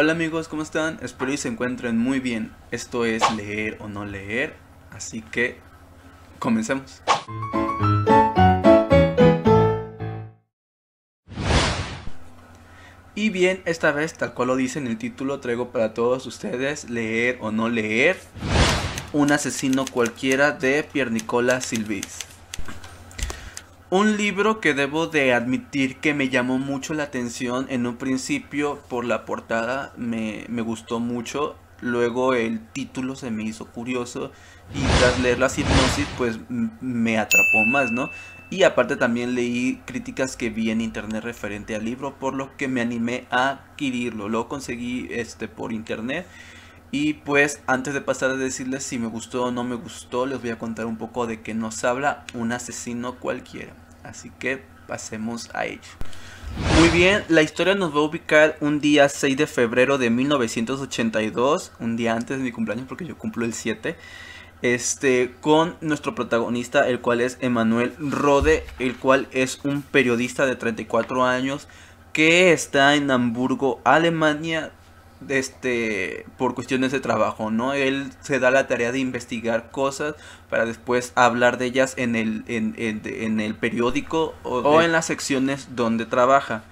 Hola amigos, ¿cómo están? Espero que se encuentren muy bien. Esto es leer o no leer, así que comencemos. Y bien, esta vez, tal cual lo dice en el título, traigo para todos ustedes leer o no leer un asesino cualquiera de Piernicola Silvis. Un libro que debo de admitir que me llamó mucho la atención en un principio por la portada me, gustó mucho, luego el título se me hizo curioso y tras leer la sinopsis pues me atrapó más, ¿no? Y aparte también leí críticas que vi en internet referente al libro, por lo que me animé a adquirirlo. Lo conseguí este, por internet y pues antes de pasar a decirles si me gustó o no me gustó, les voy a contar un poco de que nos habla un asesino cualquiera. Así que pasemos a ello. Muy bien, la historia nos va a ubicar un día 6 de febrero de 1982, un día antes de mi cumpleaños porque yo cumplo el 7. Este, con nuestro protagonista, el cual es Emanuel Rode, el cual es un periodista de 34 años que está en Hamburgo, Alemania, este por cuestiones de trabajo, ¿no? Él se da la tarea de investigar cosas para después hablar de ellas en el, en, el periódico o, en las secciones donde trabaja.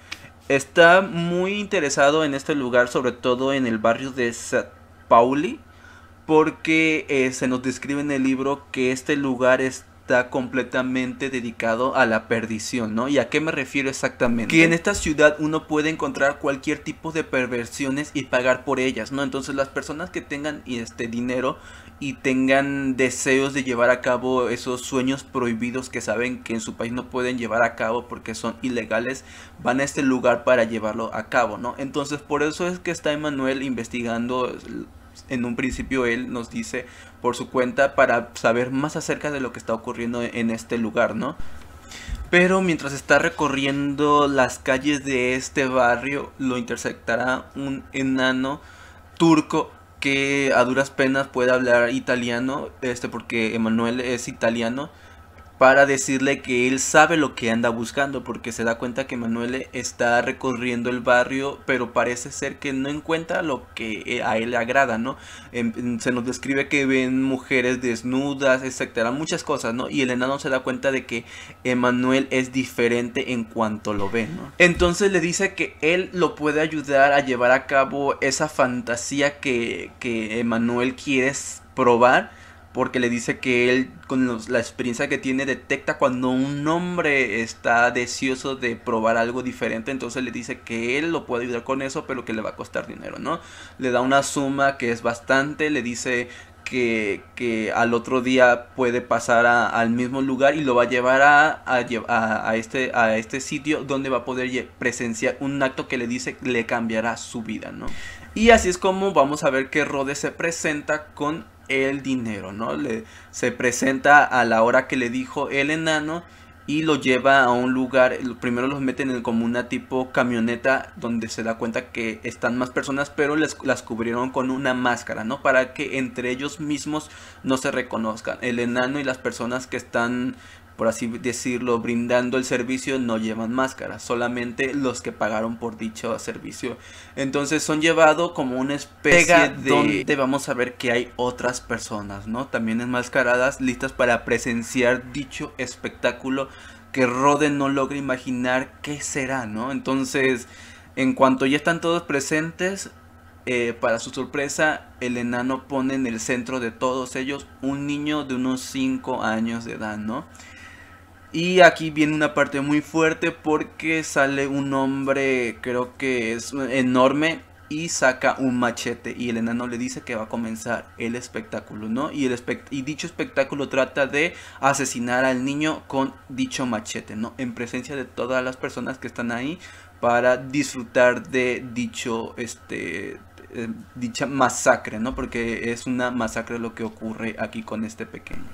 Está muy interesado en este lugar, sobre todo en el barrio de Sat Pauli, porque eh, se nos describe en el libro que este lugar es está completamente dedicado a la perdición, ¿no? ¿Y a qué me refiero exactamente? Que en esta ciudad uno puede encontrar cualquier tipo de perversiones y pagar por ellas, ¿no? Entonces las personas que tengan este dinero y tengan deseos de llevar a cabo esos sueños prohibidos que saben que en su país no pueden llevar a cabo porque son ilegales, van a este lugar para llevarlo a cabo, ¿no? Entonces por eso es que está Emanuel investigando en un principio él nos dice por su cuenta para saber más acerca de lo que está ocurriendo en este lugar, ¿no? Pero mientras está recorriendo las calles de este barrio, lo interceptará un enano turco que a duras penas puede hablar italiano, este porque Emanuel es italiano para decirle que él sabe lo que anda buscando porque se da cuenta que Manuel está recorriendo el barrio pero parece ser que no encuentra lo que eh, a él le agrada, ¿no? Em, em, se nos describe que ven mujeres desnudas, etcétera, muchas cosas, ¿no? Y el enano se da cuenta de que Emanuel es diferente en cuanto lo ve, ¿no? Entonces le dice que él lo puede ayudar a llevar a cabo esa fantasía que, que Manuel quiere probar porque le dice que él, con la experiencia que tiene, detecta cuando un hombre está deseoso de probar algo diferente. Entonces le dice que él lo puede ayudar con eso, pero que le va a costar dinero, ¿no? Le da una suma que es bastante, le dice que, al otro día puede pasar al mismo lugar y lo va a llevar a, a, este, a este sitio donde va a poder presenciar un acto que le dice le cambiará su vida, ¿no? Y así es como vamos a ver que Rode se presenta con el dinero, ¿no? Le, se presenta a la hora que le dijo el enano y lo lleva a un lugar, primero los meten en como una tipo camioneta donde se da cuenta que están más personas, pero les, las cubrieron con una máscara, ¿no? Para que entre ellos mismos no se reconozcan, el enano y las personas que están por así decirlo, brindando el servicio no llevan máscara, solamente los que pagaron por dicho servicio. Entonces son llevados como una especie de donde vamos a ver que hay otras personas, ¿no? También enmascaradas, listas para presenciar dicho espectáculo que Roden no logra imaginar qué será, ¿no? Entonces, en cuanto ya están todos presentes, eh, para su sorpresa, el enano pone en el centro de todos ellos un niño de unos 5 años de edad, ¿no? Y aquí viene una parte muy fuerte porque sale un hombre, creo que es enorme, y saca un machete y el enano le dice que va a comenzar el espectáculo, ¿no? Y, el y dicho espectáculo trata de asesinar al niño con dicho machete, ¿no? En presencia de todas las personas que están ahí para disfrutar de dicho, este, eh, dicha masacre, ¿no? Porque es una masacre lo que ocurre aquí con este pequeño.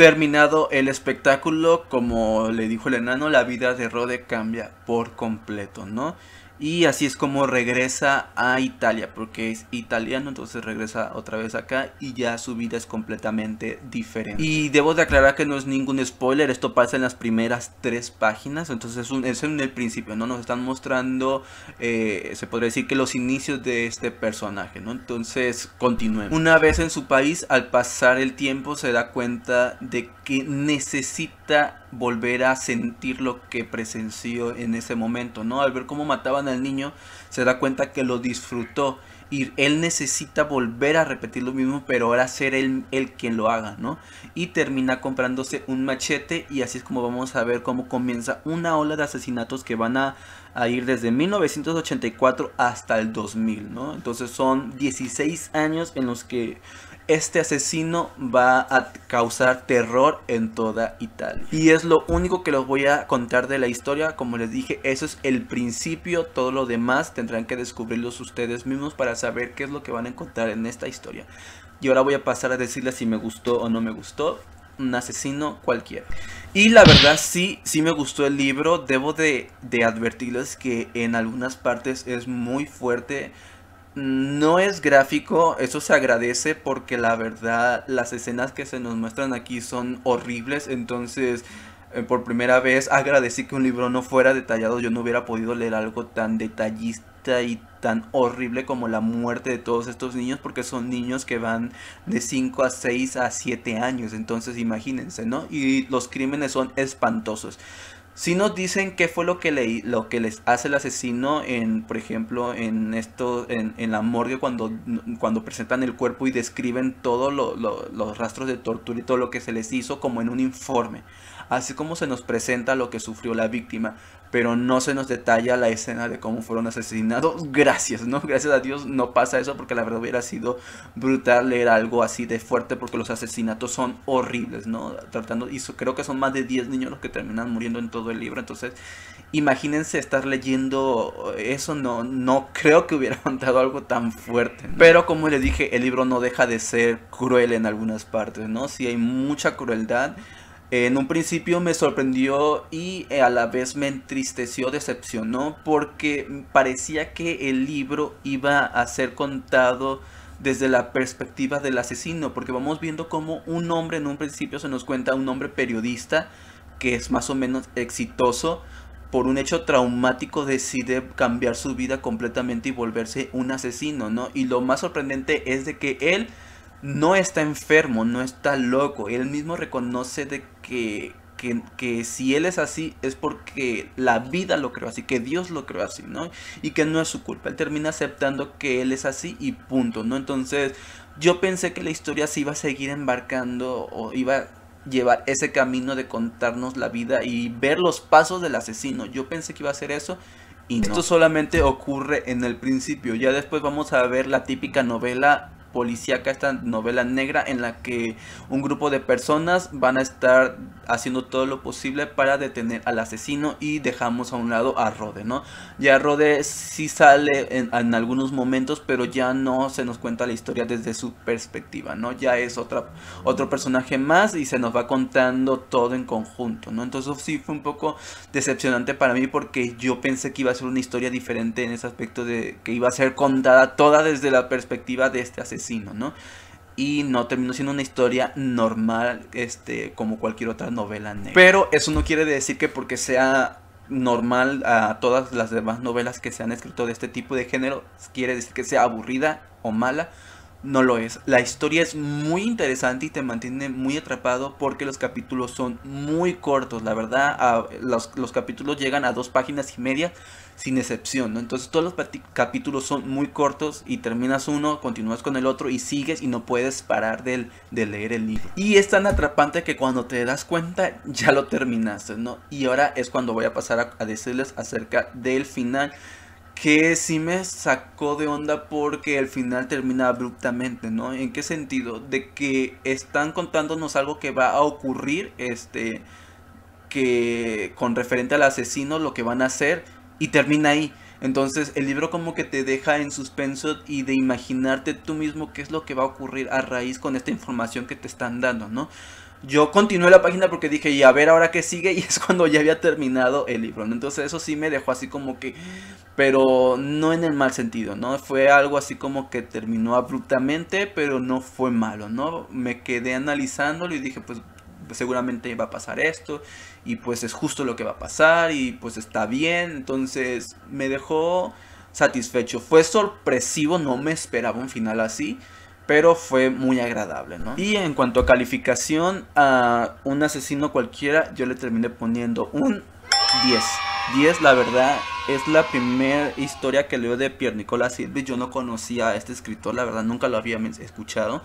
Terminado el espectáculo, como le dijo el enano, la vida de Rode cambia por completo, ¿no? Y así es como regresa a Italia, porque es italiano, entonces regresa otra vez acá y ya su vida es completamente diferente. Y debo de aclarar que no es ningún spoiler, esto pasa en las primeras tres páginas, entonces es, un, en el principio, ¿no? Nos están mostrando, eh, se podría decir que los inicios de este personaje, ¿no? Entonces, continuemos. Una vez en su país, al pasar el tiempo, se da cuenta de que necesita volver a sentir lo que presenció en ese momento, ¿no? Al ver cómo mataban al niño, se da cuenta que lo disfrutó y él necesita volver a repetir lo mismo, pero ahora ser él, quien lo haga, ¿no? Y termina comprándose un machete y así es como vamos a ver cómo comienza una ola de asesinatos que van a, a ir desde 1984 hasta el 2000, ¿no? Entonces son 16 años en los que este asesino va a causar terror en toda Italia. Y es lo único que les voy a contar de la historia. Como les dije, eso es el principio. Todo lo demás tendrán que descubrirlos ustedes mismos para saber qué es lo que van a encontrar en esta historia. Y ahora voy a pasar a decirles si me gustó o no me gustó. Un asesino cualquiera. Y la verdad sí, sí me gustó el libro. Debo de, de advertirles que en algunas partes es muy fuerte no es gráfico, eso se agradece porque la verdad las escenas que se nos muestran aquí son horribles, entonces eh, por primera vez agradecí que un libro no fuera detallado, yo no hubiera podido leer algo tan detallista y tan horrible como la muerte de todos estos niños, porque son niños que van de 5 a 6 a 7 años, entonces imagínense, ¿no? Y los crímenes son espantosos. Si nos dicen qué fue lo que, lo que les hace el asesino en, por ejemplo, en esto, en, la morgue cuando, cuando presentan el cuerpo y describen todos los rastros de tortura y todo lo que se les hizo como en un informe, así como se nos presenta lo que sufrió la víctima pero no se nos detalla la escena de cómo fueron asesinados. Gracias, ¿no? Gracias a Dios no pasa eso porque la verdad hubiera sido brutal leer algo así de fuerte porque los asesinatos son horribles, ¿no? Tratando, y creo que son más de 10 niños los que terminan muriendo en todo el libro, entonces imagínense estar leyendo eso, no, no creo que hubiera contado algo tan fuerte. Pero como les dije, el libro no deja de ser cruel en algunas partes, ¿no? Si hay mucha crueldad. En un principio me sorprendió y eh, a la vez me entristeció, decepcionó, porque parecía que el libro iba a ser contado desde la perspectiva del asesino, porque vamos viendo cómo un hombre, en un principio se nos cuenta un hombre periodista, que es más o menos exitoso, por un hecho traumático decide cambiar su vida completamente y volverse un asesino, ¿no? Y lo más sorprendente es de que él no está enfermo, no está loco. Él mismo reconoce de que, que, si él es así es porque la vida lo creó así, que Dios lo creó así, ¿no? Y que no es su culpa. Él termina aceptando que él es así y punto, ¿no? Entonces yo pensé que la historia se iba a seguir embarcando o iba a llevar ese camino de contarnos la vida y ver los pasos del asesino. Yo pensé que iba a ser eso. Y Esto solamente ocurre en el principio, ya después vamos a ver la típica novela policíaca, esta novela negra en la que un grupo de personas van a estar haciendo todo lo posible para detener al asesino y dejamos a un lado a Rode, ¿no? Ya Rode sí sale en, algunos momentos, pero ya no se nos cuenta la historia desde su perspectiva, ¿no? Ya es otra, otro personaje más y se nos va contando todo en conjunto, ¿no? Entonces sí fue un poco decepcionante para mí porque yo pensé que iba a ser una historia diferente en ese aspecto de que iba a ser contada toda desde la perspectiva de este asesino, ¿no? y no terminó siendo una historia normal, este, como cualquier otra novela negra. Pero eso no quiere decir que porque sea normal a todas las demás novelas que se han escrito de este tipo de género, quiere decir que sea aburrida o mala no lo es. La historia es muy interesante y te mantiene muy atrapado porque los capítulos son muy cortos. La verdad, los, los, capítulos llegan a dos páginas y media sin excepción, Entonces todos los capítulos son muy cortos y terminas uno, continúas con el otro y sigues y no puedes parar de, de leer el libro. Y es tan atrapante que cuando te das cuenta ya lo terminaste, ¿no? Y ahora es cuando voy a pasar a decirles acerca del final que sí me sacó de onda porque el final termina abruptamente, ¿no? ¿En qué sentido? De que están contándonos algo que va a ocurrir, este, que con referente al asesino, lo que van a hacer, y termina ahí. Entonces el libro como que te deja en suspenso y de imaginarte tú mismo qué es lo que va a ocurrir a raíz con esta información que te están dando, ¿no? yo continué la página porque dije, y a ver ahora qué sigue, y es cuando ya había terminado el libro. ¿no? Entonces eso sí me dejó así como que, pero no en el mal sentido, ¿no? Fue algo así como que terminó abruptamente, pero no fue malo, ¿no? Me quedé analizándolo y dije, pues seguramente va a pasar esto, y pues es justo lo que va a pasar, y pues está bien, entonces me dejó satisfecho. Fue sorpresivo, no me esperaba un final así pero fue muy agradable, ¿no? Y en cuanto a calificación a un asesino cualquiera, yo le terminé poniendo un 10. 10, la verdad, es la primera historia que leo de Pierre Nicolas Silvi. Yo no conocía a este escritor, la verdad, nunca lo había escuchado.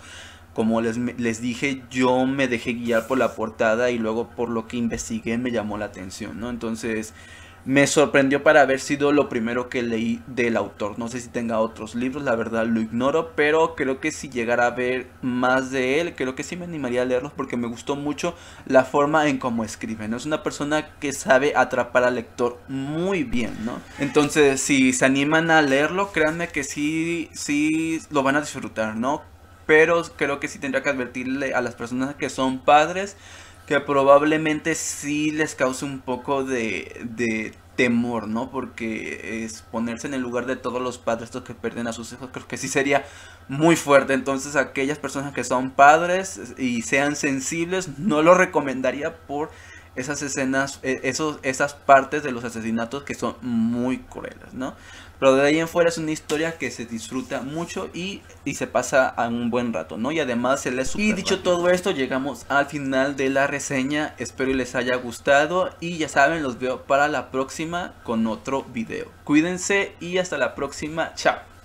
Como les, les dije, yo me dejé guiar por la portada y luego por lo que investigué me llamó la atención, ¿no? Entonces, me sorprendió para haber sido lo primero que leí del autor. No sé si tenga otros libros, la verdad lo ignoro, pero creo que si llegara a ver más de él, creo que sí me animaría a leerlos porque me gustó mucho la forma en cómo escribe. ¿no? Es una persona que sabe atrapar al lector muy bien, ¿no? Entonces, si se animan a leerlo, créanme que sí, sí lo van a disfrutar, ¿no? Pero creo que sí tendría que advertirle a las personas que son padres que probablemente sí les cause un poco de, temor, ¿no? Porque es ponerse en el lugar de todos los padres estos que pierden a sus hijos, creo que sí sería muy fuerte. Entonces, aquellas personas que son padres y sean sensibles, no lo recomendaría por esas escenas, e, esos, esas partes de los asesinatos que son muy crueles, ¿no? Pero de ahí en fuera es una historia que se disfruta mucho y, y se pasa a un buen rato, ¿no? Y además se les... Y dicho todo esto, llegamos al final de la reseña. Espero les haya gustado y ya saben, los veo para la próxima con otro video. Cuídense y hasta la próxima. Chao.